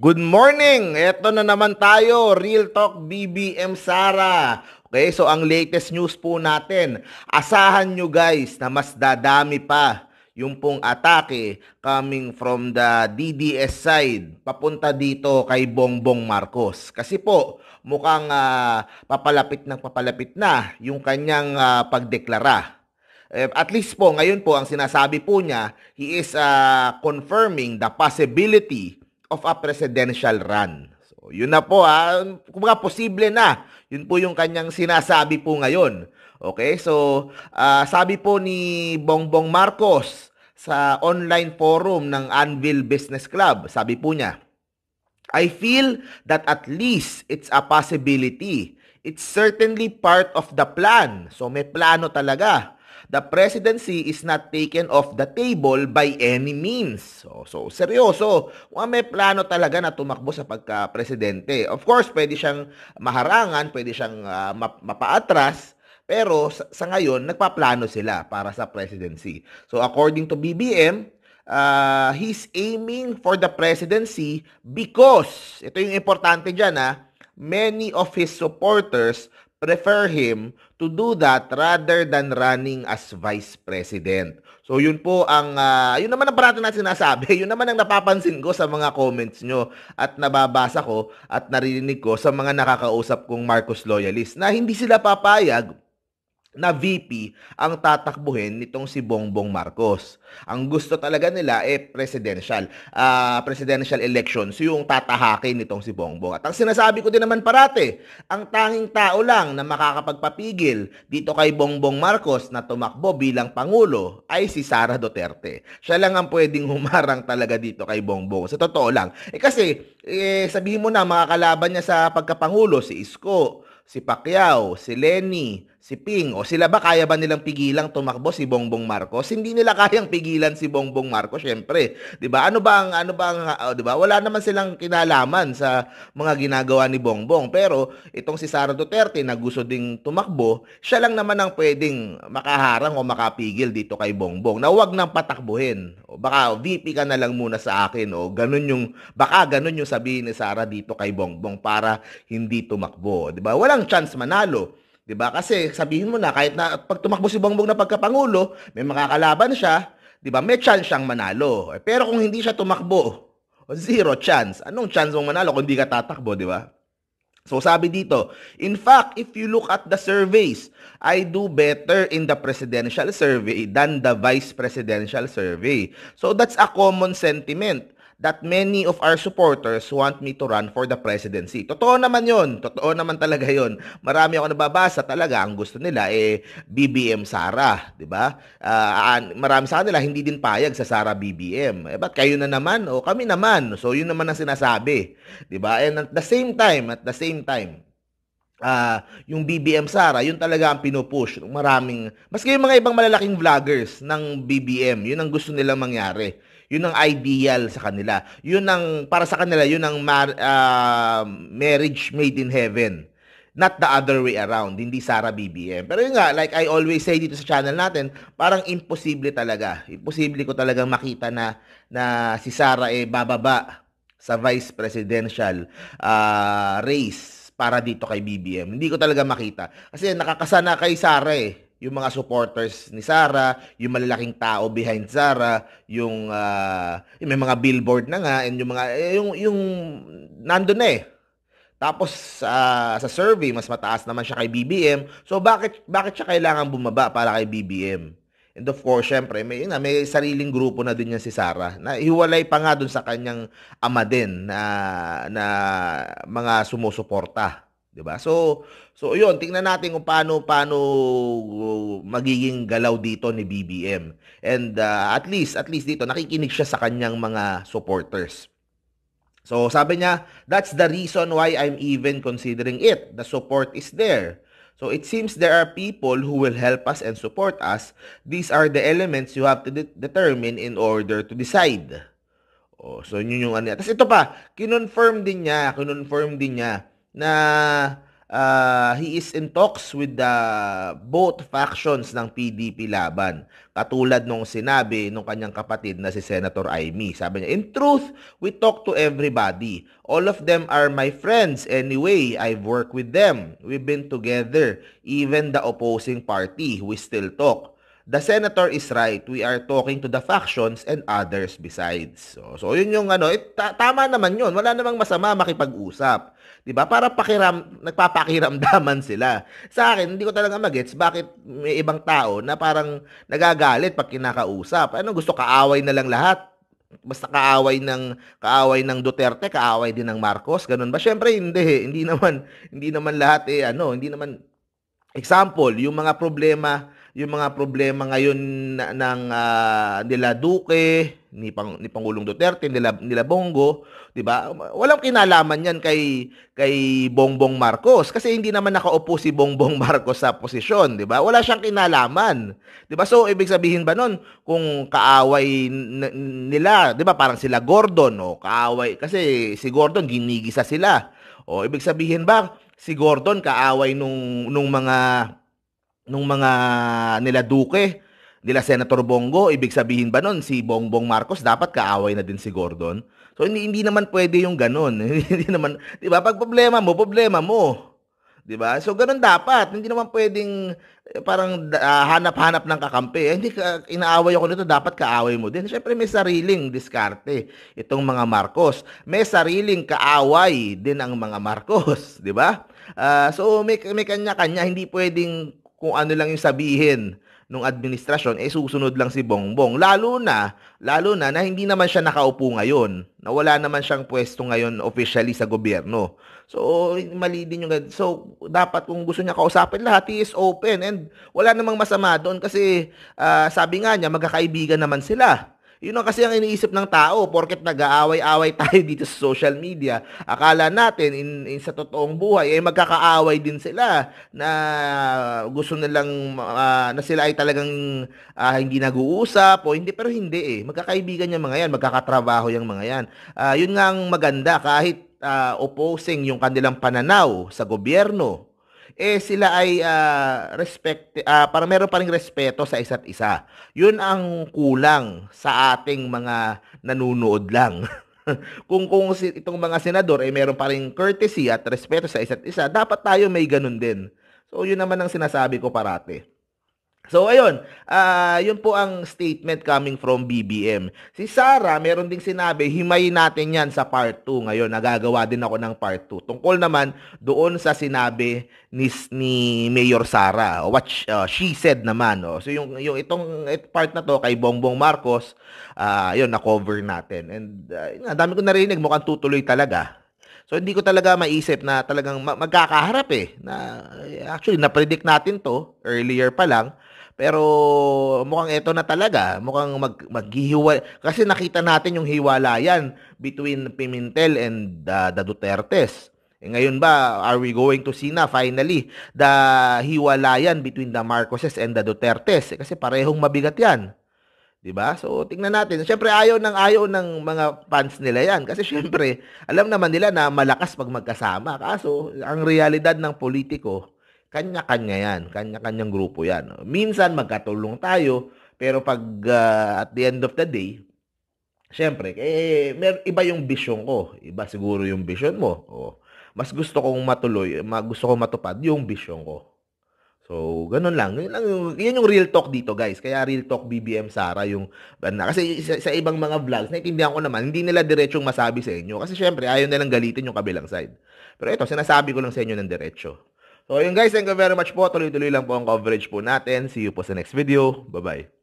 Good morning! Ito na naman tayo, Real Talk BBM Sara. Okay, so ang latest news po natin, asahan nyo guys na mas dadami pa yung pong atake coming from the DDS side papunta dito kay Bongbong Marcos. Kasi po, mukhang uh, papalapit ng papalapit na yung kanyang uh, pagdeklara eh, at least po ngayon po ang sinasabi po niya he is uh, confirming the possibility of a presidential run. So, yun na po ha. Ah. Kumbaga, posible na. Yun po yung kanyang sinasabi po ngayon. Okay? So, uh, sabi po ni Bongbong Marcos sa online forum ng Anvil Business Club, sabi po niya, I feel that at least it's a possibility. It's certainly part of the plan. So may plano talaga the presidency is not taken off the table by any means. So, so seryoso, may plano talaga na tumakbo sa pagka-presidente. Of course, pwede siyang maharangan, pwede siyang uh, map- mapaatras, pero sa, sa ngayon, nagpaplano sila para sa presidency. So according to BBM, uh, ah, he's aiming for the presidency because, ito yung importante dyan ha, ah, many of his supporters prefer him to do that rather than running as vice president. So yun po ang uh, yun naman ang parati natin sinasabi, yun naman ang napapansin ko sa mga comments nyo at nababasa ko at naririnig ko sa mga nakakausap kong Marcos loyalists na hindi sila papayag na VP ang tatakbuhin nitong si Bongbong Marcos. Ang gusto talaga nila ay eh, presidential uh, presidential elections yung tatahakin nitong si Bongbong. At ang sinasabi ko din naman parate, ang tanging tao lang na makakapagpapigil dito kay Bongbong Marcos na tumakbo bilang pangulo ay si Sara Duterte. Siya lang ang pwedeng humarang talaga dito kay Bongbong. Sa totoo lang. Eh kasi eh, sabihin mo na makakalaban niya sa pagkapangulo si Isko, si Pacquiao, si Lenny, si Ping. O sila ba kaya ba nilang pigilang tumakbo si Bongbong Marcos? Hindi nila kayang pigilan si Bongbong Marcos, syempre. 'Di ba? Ano ba ang ano ba ang oh, 'di ba? Wala naman silang kinalaman sa mga ginagawa ni Bongbong. Pero itong si Sara Duterte na gusto ding tumakbo, siya lang naman ang pwedeng makaharang o makapigil dito kay Bongbong. Na huwag nang patakbuhin. O baka VP ka na lang muna sa akin o ganun yung baka ganun yung sabihin ni Sara dito kay Bongbong para hindi tumakbo, 'di ba? Walang chance manalo. 'Di ba? Kasi sabihin mo na kahit na pag tumakbo si Bongbong na pagkapangulo, may makakalaban siya, 'di ba? May chance siyang manalo. Eh, pero kung hindi siya tumakbo, zero chance. Anong chance mong manalo kung hindi ka tatakbo, 'di ba? So sabi dito, in fact, if you look at the surveys, I do better in the presidential survey than the vice presidential survey. So that's a common sentiment that many of our supporters want me to run for the presidency. Totoo naman yon, Totoo naman talaga yon. Marami ako nababasa talaga. Ang gusto nila eh BBM Sara, di ba? Uh, marami sa kanila hindi din payag sa Sara BBM. Eh, ba't kayo na naman? O kami naman. So, yun naman ang sinasabi. Di ba? And at the same time, at the same time, uh, yung BBM Sara, yun talaga ang pinupush. Maraming, mas yung mga ibang malalaking vloggers ng BBM, yun ang gusto nilang mangyari. Yun ang ideal sa kanila. Yun ang, para sa kanila, yun ang mar, uh, marriage made in heaven. Not the other way around, hindi Sara BBM. Pero yun nga, like I always say dito sa channel natin, parang imposible talaga. Imposible ko talagang makita na, na si Sara eh bababa sa vice presidential uh, race para dito kay BBM. Hindi ko talaga makita. Kasi nakakasana kay Sara eh. Yung mga supporters ni Sara, yung malalaking tao behind Sara, yung, uh, yung may mga billboard na nga and yung mga eh, yung yung nandoon na eh. Tapos uh, sa survey mas mataas naman siya kay BBM. So bakit bakit siya kailangan bumaba para kay BBM? And of course, syempre, may, na, may sariling grupo na din yan si Sarah na hiwalay pa nga dun sa kanyang ama din na, na mga sumusuporta. 'di ba? So so 'yun, tingnan natin kung paano paano uh, magiging galaw dito ni BBM. And uh, at least at least dito nakikinig siya sa kanyang mga supporters. So sabi niya, that's the reason why I'm even considering it. The support is there. So it seems there are people who will help us and support us. These are the elements you have to de- determine in order to decide. Oh, so yun yung ano. Tapos ito pa, kinonfirm din niya, kinonfirm din niya na uh, he is in talks with the ah, both factions ng PDP laban. Katulad nung sinabi nung kanyang kapatid na si Senator Amy. Sabi niya, in truth, we talk to everybody. All of them are my friends anyway. I've worked with them. We've been together. Even the opposing party, we still talk the senator is right. We are talking to the factions and others besides. So, so yun yung ano, it, ta- tama naman yun. Wala namang masama makipag-usap. 'Di ba? Para pakiram nagpapakiramdaman sila. Sa akin, hindi ko talaga magets bakit may ibang tao na parang nagagalit pag kinakausap. Ano gusto kaaway na lang lahat? basta kaaway ng kaaway ng Duterte, kaaway din ng Marcos, ganun ba? Syempre hindi, hindi naman hindi naman lahat eh ano, hindi naman example, yung mga problema yung mga problema ngayon na, ng uh, nila Duque, ni Pang, ni Pangulong Duterte, nila nila Bongo, 'di ba? Walang kinalaman 'yan kay kay Bongbong Marcos kasi hindi naman nakaupo si Bongbong Marcos sa posisyon, 'di ba? Wala siyang kinalaman. 'Di ba? So ibig sabihin ba noon kung kaaway nila, 'di ba? Parang sila Gordon, o kaaway kasi si Gordon ginigisa sila. O ibig sabihin ba si Gordon kaaway nung nung mga nung mga nila Duque, nila Senator Bongo, ibig sabihin ba nun si Bongbong Marcos dapat kaaway na din si Gordon? So hindi, hindi naman pwede yung ganun. hindi naman, 'di ba? Pag problema mo, problema mo. 'Di ba? So ganun dapat. Hindi naman pwedeng eh, parang uh, hanap-hanap ng kakampi. Eh, hindi ka, inaaway ako nito, dapat kaaway mo din. Siyempre may sariling diskarte itong mga Marcos. May sariling kaaway din ang mga Marcos, 'di ba? Uh, so may may kanya-kanya, hindi pwedeng kung ano lang yung sabihin ng administrasyon, eh susunod lang si Bongbong. Lalo na, lalo na na hindi naman siya nakaupo ngayon. Na wala naman siyang pwesto ngayon officially sa gobyerno. So, mali din yung... So, dapat kung gusto niya kausapin lahat, he is open. And wala namang masama doon kasi uh, sabi nga niya, magkakaibigan naman sila. Yun ang kasi ang iniisip ng tao, porket nag-aaway-away tayo dito sa social media, akala natin in, in sa totoong buhay, ay eh, magkakaaway din sila na gusto nilang, uh, na sila ay talagang uh, hindi nag-uusap o hindi, pero hindi eh. Magkakaibigan yung mga yan, magkakatrabaho yung mga yan. Uh, yun nga ang maganda, kahit uh, opposing yung kanilang pananaw sa gobyerno, eh sila ay uh, ah, respect uh, ah, para meron pa ring respeto sa isa't isa. 'Yun ang kulang sa ating mga nanonood lang. kung kung si, itong mga senador ay eh, meron pa ring courtesy at respeto sa isa't isa, dapat tayo may ganun din. So 'yun naman ang sinasabi ko parate. So ayun, uh, yun po ang statement coming from BBM. Si Sara, meron ding sinabi, himayin natin 'yan sa part 2 ngayon. Nagagawa din ako ng part 2. Tungkol naman doon sa sinabi ni, ni Mayor Sara, what uh, she said naman. Oh. So yung yung itong it, part na to kay Bongbong Marcos, uh, yun na-cover natin. And uh, dami ko narinig, mukhang tutuloy talaga. So hindi ko talaga maiisip na talagang magkakaharap eh. Na eh, actually na-predict natin to earlier pa lang pero mukhang ito na talaga, mukhang mag, maghihiwa. Kasi nakita natin yung hiwalayan between Pimentel and uh, the Dutertes. E ngayon ba, are we going to see na finally the hiwalayan between the Marcoses and the Dutertes? E kasi parehong mabigat yan. 'di ba? So tingnan natin. Syempre ayaw ng ayaw ng mga fans nila 'yan kasi syempre alam naman nila na malakas pag magkasama. Kaso ang realidad ng politiko kanya-kanya yan. Kanya-kanyang grupo yan. Minsan magkatulong tayo, pero pag uh, at the end of the day, syempre, eh, mer- iba yung vision ko. Iba siguro yung vision mo. O, mas gusto kong matuloy, ma- gusto kong matupad yung vision ko. So, ganun lang. Yan, lang yung, yan yung real talk dito, guys. Kaya real talk BBM Sara yung... Kasi sa, sa ibang mga vlogs, naiintindihan ko naman, hindi nila diretsong masabi sa inyo. Kasi syempre, ayaw nilang galitin yung kabilang side. Pero ito, sinasabi ko lang sa inyo ng diretsyo. So, yun guys. Thank you very much po. Tuloy-tuloy lang po ang coverage po natin. See you po sa next video. Bye-bye.